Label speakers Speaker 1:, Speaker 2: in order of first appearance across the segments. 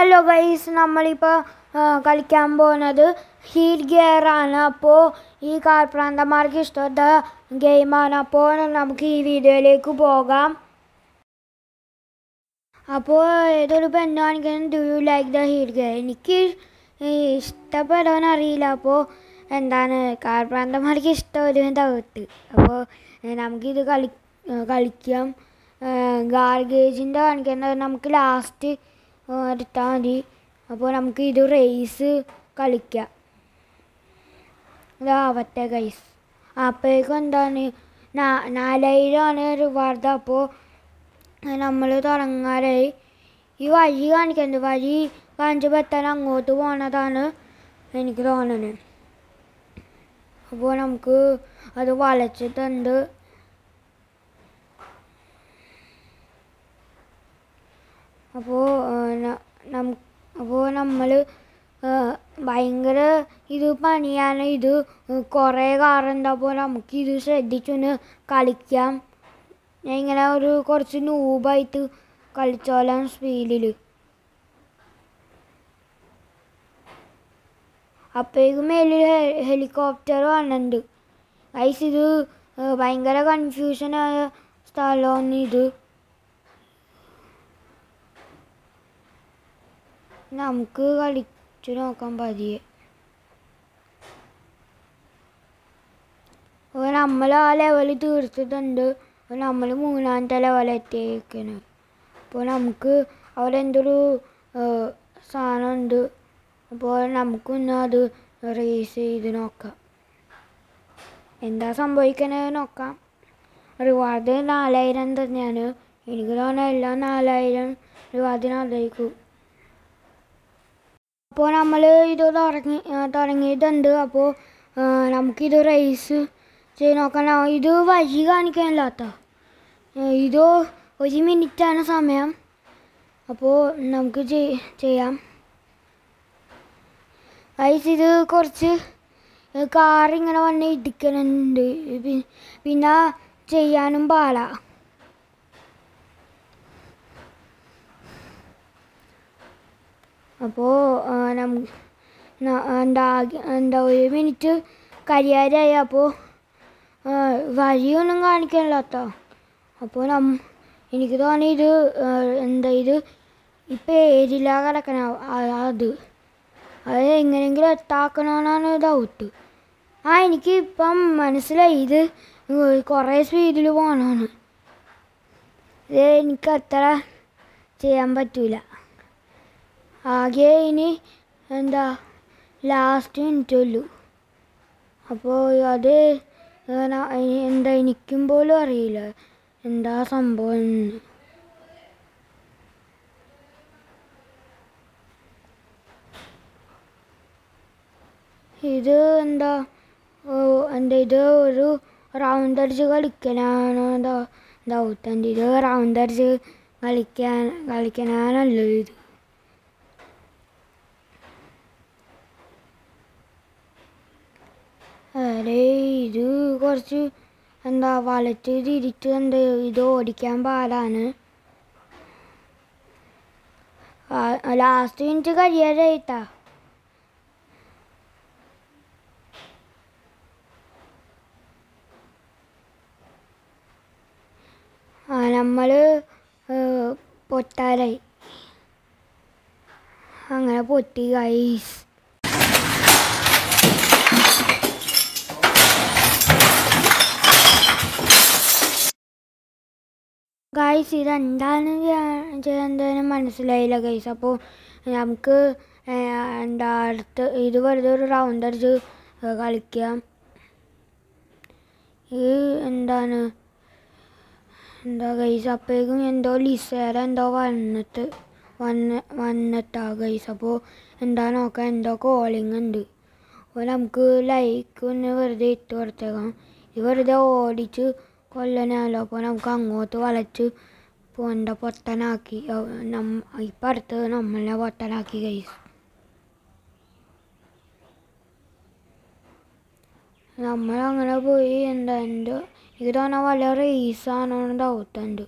Speaker 1: hello guys നമ്മളിപ്പോൾ കളിക്കാൻ പോകുന്നത് ഹീറ്റ് ഗിയറാണ് അപ്പോൾ ഈ കാർ പ്രാന്തമാർക്ക് ഇഷ്ടപ്പെട്ട ഗെയിമാണ് അപ്പോൾ നമുക്ക് ഈ വീഡിയോയിലേക്ക് പോകാം അപ്പോൾ ഏതൊരു പെണ്ണാണെങ്കിലും do you like the heat gear എനിക്ക് ഇഷ്ടപ്പെടാനറിയില്ല അറിയില്ല അപ്പോൾ എന്താണ് കാർ പ്രാന്തമാർക്ക് ഇഷ്ടം ഒരു തകർത്ത് അപ്പോൾ നമുക്കിത് കളി കളിക്കാം ഗാർഗേജിൻ്റെ കാണിക്കുന്നത് നമുക്ക് ലാസ്റ്റ് എടുത്താൽ മതി അപ്പോൾ നമുക്ക് ഇത് റേസ് കളിക്കാം ഇതാവട്ടെ ഗൈസ് അപ്പോഴേക്കും എന്താണ് നാലായിരമാണ് റിവാർഡ് അപ്പോൾ നമ്മൾ തുടങ്ങാറായി ഈ വഴി കാണിക്കുന്നത് വഴി കാണിച്ചപ്പോൾ പറ്റാൻ അങ്ങോട്ട് പോകുന്നതാണ് എനിക്ക് തോന്നുന്നത് അപ്പോൾ നമുക്ക് അത് വളച്ചിട്ടുണ്ട് അപ്പോൾ അപ്പോൾ നമ്മൾ ഭയങ്കര ഇത് പണിയാൻ ഇത് കുറേ നമുക്ക് ഇത് ശ്രദ്ധിച്ചൊന്ന് കളിക്കാം ഞാൻ ഇങ്ങനെ ഒരു കുറച്ച് നൂബായിട്ട് കളിച്ചോലാം സ്പീഡിൽ അപ്പോഴേക്കും മേലിൽ ഹെലികോപ്റ്റർ വന്നിട്ടുണ്ട് ഐസ് ഇത് ഭയങ്കര കൺഫ്യൂഷനായ സ്ഥലമാണ് ഇത് നമുക്ക് കളിച്ചു നോക്കാൻ പതിയെ അപ്പോൾ നമ്മൾ ആ ലെവൽ തീർത്തിട്ടുണ്ട് അപ്പോൾ നമ്മൾ മൂന്നാമത്തെ ലെവൽ എത്തിയിരിക്കണ് അപ്പോൾ നമുക്ക് അവിടെ എന്തൊരു ഉണ്ട് അപ്പോൾ നമുക്കൊന്ന് അത് റേസ് ചെയ്ത് നോക്കാം എന്താ സംഭവിക്കണത് നോക്കാം റിവാർഡ് നാലായിരം തന്നെയാണ് എനിക്ക് തോന്നുന്നു എല്ലാം നാലായിരം റിവാർഡിനായിരിക്കും അപ്പോൾ നമ്മൾ ഇത് തുടങ്ങി തുടങ്ങിയിട്ടുണ്ട് അപ്പോൾ നമുക്കിത് റേസ് ചെയ്ത് നോക്കണം ഇത് വഴി കാണിക്കാനില്ലാത്ത കേട്ടോ ഇത് ഒരു മിനിറ്റാണ് സമയം അപ്പോൾ നമുക്ക് ചെയ്യാം ഐസ് ഇത് കുറച്ച് കാറിങ്ങനെ വന്ന് ഇടിക്കണുണ്ട് പിന്നെ ചെയ്യാനും പാടാം അപ്പോൾ എന്താ എന്താ ഒരു മിനിറ്റ് കരിയാരായി അപ്പോൾ വഴിയൊന്നും കാണിക്കണില്ല അപ്പോൾ നം എനിക്ക് തോന്നി ഇത് എന്താ ഇത് ഇപ്പം ഏരില്ല കിടക്കണ അത് അത് എങ്ങനെയെങ്കിലും എത്താക്കണമെന്നാണ് ഡൗട്ട് ആ എനിക്ക് ഇപ്പം മനസ്സിലായി ഇത് കുറേ സ്പീഡിൽ പോകണമെന്ന് ഇത് എനിക്ക് അത്ര ചെയ്യാൻ പറ്റൂല ആകെ ഇനി എന്താ ലാസ്റ്റ് മിനിറ്റ് ഉള്ളൂ അപ്പോൾ അത് എന്താ എനിക്കും പോലും അറിയില്ല എന്താ സംഭവം ഇത് എന്താ എൻ്റെ ഇത് ഒരു റൗണ്ട് അടിച്ച് എന്താ ദൗത്യം ഇത് റൗണ്ട് അടിച്ച് കളിക്കാൻ കളിക്കാനാണല്ലോ ഇത് ഇത് കുറച്ച് എന്താ വലത്ത് എന്ത് ഇത് ഓടിക്കാൻ പാടാണ് ലാസ്റ്റ് മിനിറ്റ് കഴിയാറായിട്ടാ നമ്മൾ പൊട്ടാലായി അങ്ങനെ പൊട്ടി ഐസ് ഗൈസ് ഇതെന്താണ് ചെയ്യേണ്ടതെന്ന് മനസ്സിലായില്ല ഗൈസ് അപ്പോൾ നമുക്ക് എന്താ അടുത്ത് ഇത് വെറുതെ ഒരു റൗണ്ട് അടിച്ച് കളിക്കാം ഈ എന്താണ് എന്താ ഗൈസ് അപ്പോഴേക്കും എന്തോ ലിസേര എന്തോ വന്നിട്ട് വന്ന് വന്നിട്ടാ ഗൈസ് അപ്പോൾ എന്താ നോക്കാം എന്തോ കോളിങ് ഉണ്ട് അപ്പോൾ നമുക്ക് ലൈക്ക് ഒന്ന് വെറുതെ ഇട്ട് കൊടുത്തേക്കാം ഇത് വെറുതെ ഓടിച്ച് കൊല്ലനാലോ അപ്പോൾ നമുക്ക് അങ്ങോട്ട് വളച്ച് പോണ്ട പൊട്ടനാക്കി ഇപ്പം അടുത്ത് നമ്മളെ പൊട്ടനാക്കി കഴിച്ചു നമ്മളങ്ങനെ പോയി എന്താ എൻ്റെ ഇത് തോന്നുന്ന വല്ല റേസാണോ ഡൗട്ടുണ്ട്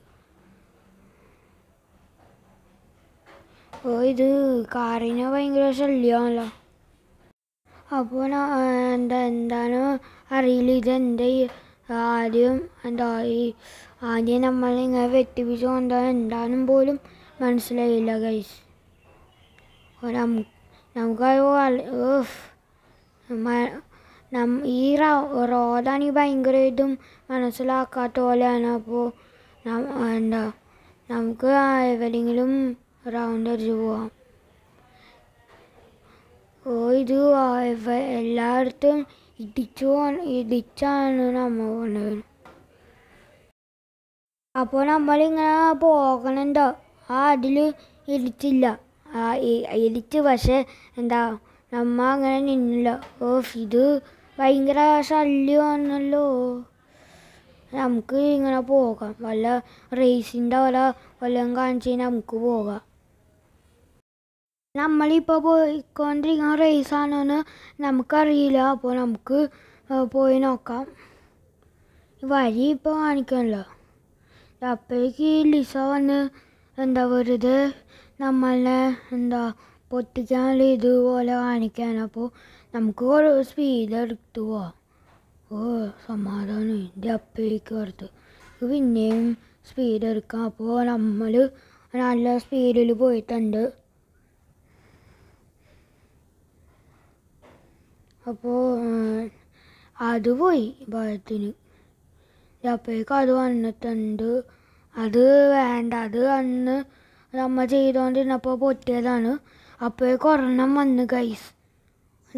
Speaker 1: ഇത് കാറിന് ഭയങ്കര ശല്യമാണല്ലോ അപ്പോൾ എന്താ എന്താണ് അറിയില്ല ഇത് എന്താ ആദ്യം എന്താ ഈ ആദ്യം നമ്മൾ ഇങ്ങനെ വെട്ടിപ്പിച്ച് കൊണ്ടുപോയി പോലും മനസ്സിലായില്ല ഗൈസ് നമുക്ക് ഈ റോഡാണ് ഈ ഭയങ്കര ഇതും മനസ്സിലാക്കാത്ത പോലെയാണ് അപ്പോൾ എന്താ നമുക്ക് എവിടെയെങ്കിലും റൗണ്ട് അടിച്ച് പോവാം ഓ ഇത് എല്ലായിടത്തും ഇടിച്ചു ഇടിച്ചാണ് നമ്മൾ പോണത് അപ്പോൾ നമ്മളിങ്ങനെ പോകണുണ്ടോ ആ അതിൽ ഇടിച്ചില്ല ആ ഇടിച്ച് പക്ഷേ എന്താ നമ്മ അങ്ങനെ നിന്നില്ല ഓഫ് ഇത് ഭയങ്കര ശല്യമാണല്ലോ നമുക്ക് ഇങ്ങനെ പോകാം വല്ല റേസിൻ്റെ വല്ല വല്ലതും കാണിച്ച് നമുക്ക് പോകാം നമ്മളിപ്പോൾ പോയിക്കൊണ്ടിരിക്കുന്ന റേസാണെന്ന് നമുക്കറിയില്ല അപ്പോൾ നമുക്ക് പോയി നോക്കാം വഴി ഇപ്പോൾ കാണിക്കണല്ലോ അപ്പോഴേക്ക് ലിസ വന്ന് എന്താ വെറുതെ നമ്മളെ എന്താ പൊട്ടിക്കാനുള്ള ഇതുപോലെ കാണിക്കാൻ അപ്പോൾ നമുക്ക് സ്പീഡ് എടുത്തു പോവാം ഓ സമാധാനം എൻ്റെ അപ്പേക്ക് ഓർത്ത് പിന്നെയും സ്പീഡ് എടുക്കാം അപ്പോൾ നമ്മൾ നല്ല സ്പീഡിൽ പോയിട്ടുണ്ട് അപ്പോൾ അത് പോയി ഭയത്തിന് അപ്പോഴേക്കും അത് വന്നിട്ടുണ്ട് അത് വേണ്ട അത് അന്ന് നമ്മ ചെയ്തുകൊണ്ടിരുന്നപ്പോൾ പൊട്ടിയതാണ് അപ്പോഴേക്കും ഒരെണ്ണം വന്ന് കൈസ്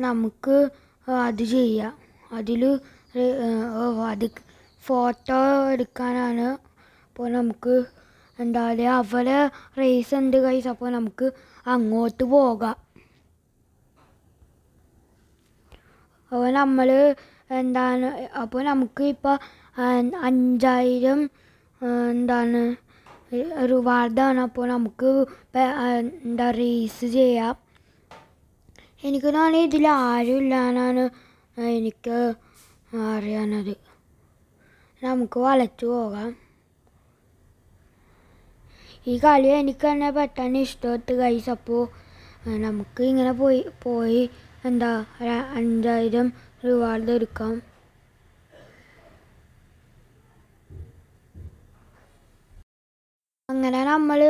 Speaker 1: നമുക്ക് അത് ചെയ്യാം അതിൽ അത് ഫോട്ടോ എടുക്കാനാണ് അപ്പോൾ നമുക്ക് എന്താ പറയുക അവരെ റേസ് ഉണ്ട് കൈസ് അപ്പോൾ നമുക്ക് അങ്ങോട്ട് പോകാം അപ്പോൾ നമ്മൾ എന്താണ് അപ്പോൾ നമുക്ക് ഇപ്പോൾ അഞ്ചായിരം എന്താണ് റിവാർഡാണ് അപ്പോൾ നമുക്ക് എന്താ റേസ് ചെയ്യാം എനിക്ക് തന്നെ ഇതിൽ ആരും ഇല്ലാന്നാണ് എനിക്ക് അറിയാനത് നമുക്ക് വളച്ചു പോകാം ഈ കളി എനിക്ക് തന്നെ പെട്ടെന്ന് ഇഷ്ടപ്പെട്ട് കഴിച്ചപ്പോൾ നമുക്ക് ഇങ്ങനെ പോയി പോയി എന്താ ഒരു അഞ്ചായിരം റിവാർഡ് എടുക്കാം അങ്ങനെ നമ്മൾ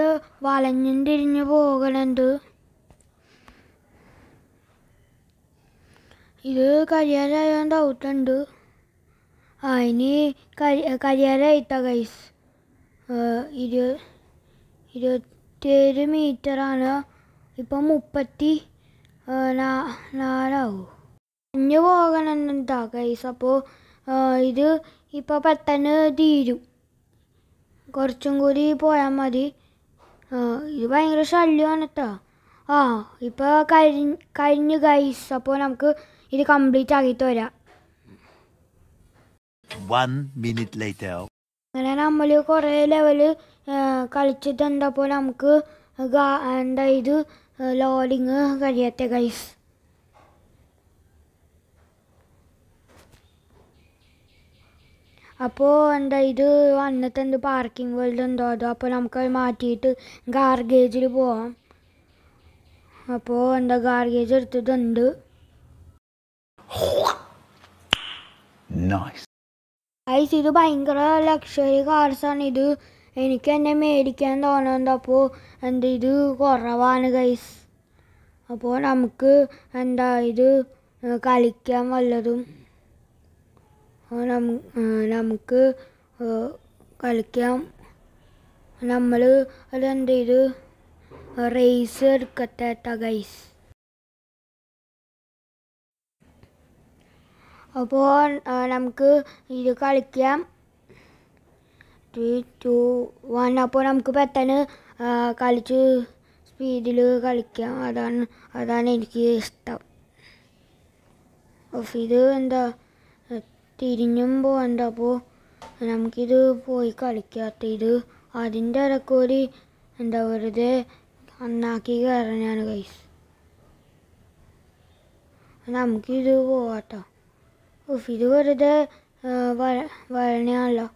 Speaker 1: വളഞ്ഞും തിരിഞ്ഞു പോകണത് ഇത് കരിയറായാൻ ഡൗട്ട് ഉണ്ട് ആ ഇനി കരിയറായിട്ടാ ഗൈസ് ഇരു ഇരുപത്തിയേഴ് മീറ്ററാണ് ഇപ്പം മുപ്പത്തി നാലാവും അഞ്ഞു പോകണം എന്താ ഗൈസ് അപ്പോൾ ഇത് ഇപ്പോൾ പെട്ടെന്ന് തീരും കുറച്ചും കൂടി പോയാൽ മതി ഇത് ഭയങ്കര ശല്യമാണ് കേട്ടോ ആ ഇപ്പോൾ കഴി കഴിഞ്ഞു ഗൈസ് അപ്പോൾ നമുക്ക് ഇത് കംപ്ലീറ്റ് ആക്കിയിട്ട് വരാം അങ്ങനെ നമ്മൾ കുറേ ലെവല് കളിച്ചിട്ടുണ്ടപ്പോൾ നമുക്ക് എന്താ ഇത് ലോഡിങ് കഴിയട്ടെ ഗൈസ് അപ്പോൾ എന്താ ഇത് അന്നത്തെ എന്ത് പാർക്കിംഗ് വേൾഡ് ഉണ്ടോ അതോ അപ്പോൾ നമുക്ക് മാറ്റിയിട്ട് ഗാർഗേജിൽ പോവാം അപ്പോൾ എന്താ ഗാർഗേജ് എടുത്തിട്ടുണ്ട് ഐസ് ഇത് ഭയങ്കര ലക്ഷറി കാർസാണ് ഇത് എനിക്ക് എന്നെ മേടിക്കാൻ തോന്നുന്നുണ്ട് അപ്പോൾ എന്താ ഇത് കുറവാണ് ഗൈസ് അപ്പോൾ നമുക്ക് എന്താ ഇത് കളിക്കാൻ വല്ലതും നമുക്ക് കളിക്കാം നമ്മൾ അതെന്ത് ഇത് റേസ് എടുക്കത്തേത്ത ഗൈസ് അപ്പോൾ നമുക്ക് ഇത് കളിക്കാം ത്രീ ടു വൺ അപ്പോൾ നമുക്ക് പെട്ടെന്ന് കളിച്ച് സ്പീഡിൽ കളിക്കാം അതാണ് അതാണ് എനിക്ക് ഇഷ്ടം ഓഫ് ഇത് എന്താ തിരിഞ്ഞും പോകണ്ട അപ്പോൾ നമുക്കിത് പോയി കളിക്കാത്ത ഇത് അതിൻ്റെ ഇടക്കൊരു എന്താ വെറുതെ അന്നാക്കി കയറാനാണ് കൈസ് നമുക്കിത് പോവാട്ടോ ഓഫ് ഇത് വെറുതെ വഴണയാണല്ലോ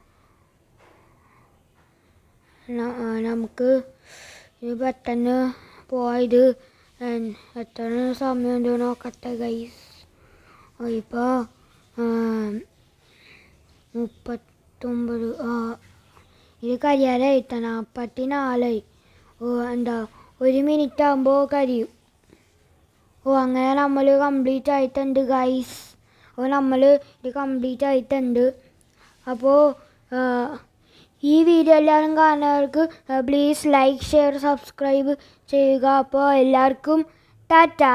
Speaker 1: നമുക്ക് ഇനി പെട്ടെന്ന് പോയത് എത്ര സമയം ഉണ്ട് നോക്കട്ടെ ഗൈസ് ഇപ്പോൾ മുപ്പത്തൊമ്പത് ഇത് കരിയാലായി കരിയാലായിട്ട് നാൽപ്പത്തി നാലായി ഓ എന്താ ഒരു മിനിറ്റ് ആകുമ്പോൾ കരിയും ഓ അങ്ങനെ നമ്മൾ കംപ്ലീറ്റ് ആയിട്ടുണ്ട് ഗൈസ് അപ്പോൾ നമ്മൾ ഇത് കംപ്ലീറ്റ് ആയിട്ടുണ്ട് അപ്പോൾ ഈ വീഡിയോ എല്ലാവരും കാണുന്നവർക്ക് പ്ലീസ് ലൈക്ക് ഷെയർ സബ്സ്ക്രൈബ് ചെയ്യുക അപ്പോൾ എല്ലാവർക്കും ടാറ്റാ